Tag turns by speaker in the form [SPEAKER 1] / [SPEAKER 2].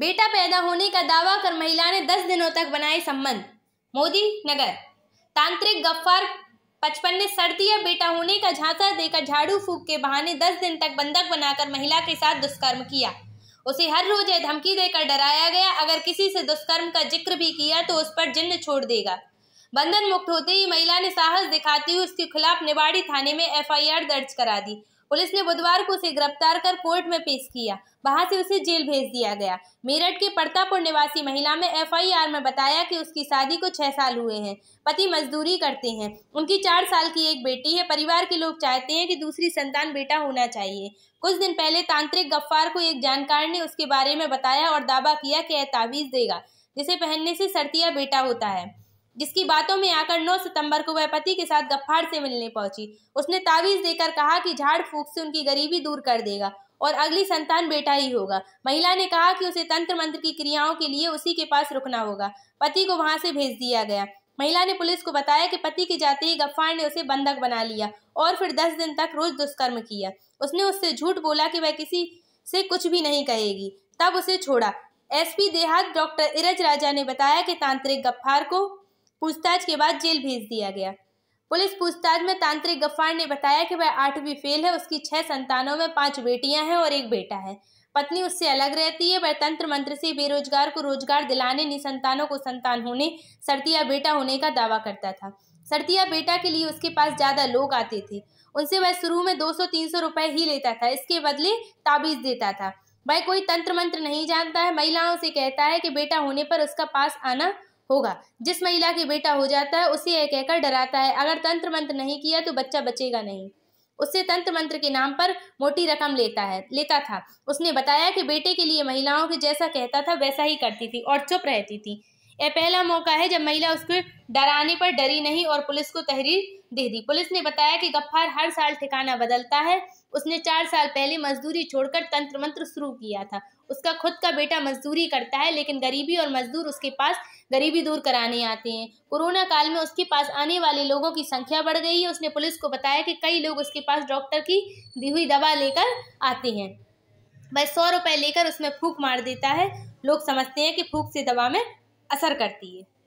[SPEAKER 1] बेटा पैदा होने का दावा कर महिला ने दस दिनों तक बनाए संबंध मोदी नगर तांत्रिक गफ्फार पचपन ने सर्दिया बेटा होने का झांसा देकर झाड़ू फूक के बहाने दस दिन तक बंधक बनाकर महिला के साथ दुष्कर्म किया उसे हर रोज यह धमकी देकर डराया गया अगर किसी से दुष्कर्म का जिक्र भी किया तो उस पर जिन्न छोड़ देगा बंधन मुक्त होते ही महिला ने साहस दिखाती हुई उसके खिलाफ निवाड़ी थाने में एफआईआर दर्ज करा दी पुलिस ने बुधवार को उसे गिरफ्तार कर कोर्ट में पेश किया वहां से उसे जेल भेज दिया गया मेरठ के पड़तापुर निवासी महिला में एफआईआर में बताया कि उसकी शादी को छह साल हुए हैं पति मजदूरी करते हैं उनकी चार साल की एक बेटी है परिवार के लोग चाहते हैं कि दूसरी संतान बेटा होना चाहिए कुछ दिन पहले तांत्रिक गफ्फार को एक जानकार ने उसके बारे में बताया और दावा किया कि यह तावीज़ देगा जिसे पहनने से सर्दिया बेटा होता है जिसकी बातों में आकर 9 सितंबर को वह पति के साथ गफ्फार से मिलने पहुंची उसने तावीज़ देकर कहा कि झाड़ फूक से उनकी गरीबी दूर कर देगा और अगली संतान बेटा ही होगा महिला ने कहा कि उसे तंत्र मंत्र की क्रियाओं के लिए उसी के पास रुकना होगा पति को वहां से भेज दिया गया महिला ने पुलिस को बताया कि पति के जाते ही गफ्फार ने उसे बंधक बना लिया और फिर दस दिन तक रोज दुष्कर्म किया उसने उससे झूठ बोला कि वह किसी से कुछ भी नहीं कहेगी तब उसे छोड़ा एसपी देहात डॉक्टर इरज राजा ने बताया कि तांत्रिक गफ्फार को पूछताछ के बाद जेल भेज दिया गया पुलिस पूछताछ में तांत्रिक गफ्फार ने बताया कि वह आठवीं फेल है उसकी छह संतानों में पांच बेटियां हैं और एक बेटा है पत्नी उससे अलग रहती है वह तंत्र मंत्र से बेरोजगार को रोजगार दिलाने निसंतानों को संतान होने सरतिया बेटा होने का दावा करता था सरतिया बेटा के लिए उसके पास ज़्यादा लोग आते थे उनसे वह शुरू में 200-300 रुपए ही लेता था इसके बदले ताबीज देता था वह कोई तंत्र मंत्र नहीं जानता है महिलाओं से कहता है कि बेटा होने पर उसका पास आना होगा जिस महिला के बेटा हो जाता है उसे यह कहकर डराता है अगर तंत्र मंत्र नहीं किया तो बच्चा बचेगा नहीं उससे तंत्र मंत्र के नाम पर मोटी रकम लेता है लेता था उसने बताया कि बेटे के लिए महिलाओं के जैसा कहता था वैसा ही करती थी और चुप रहती थी यह पहला मौका है जब महिला उसके डराने पर डरी नहीं और पुलिस को तहरीर दे दी पुलिस ने बताया कि गफ्फार हर साल ठिकाना बदलता है उसने चार साल पहले मजदूरी छोड़कर तंत्र मंत्र शुरू किया था उसका खुद का बेटा मजदूरी करता है लेकिन गरीबी और मजदूर उसके पास गरीबी दूर कराने आते हैं कोरोना काल में उसके पास आने वाले लोगों की संख्या बढ़ गई है उसने पुलिस को बताया कि कई लोग उसके पास डॉक्टर की दी हुई दवा लेकर आते हैं वह सौ रुपये लेकर उसमें फूक मार देता है लोग समझते हैं कि फूक से दवा में असर करती है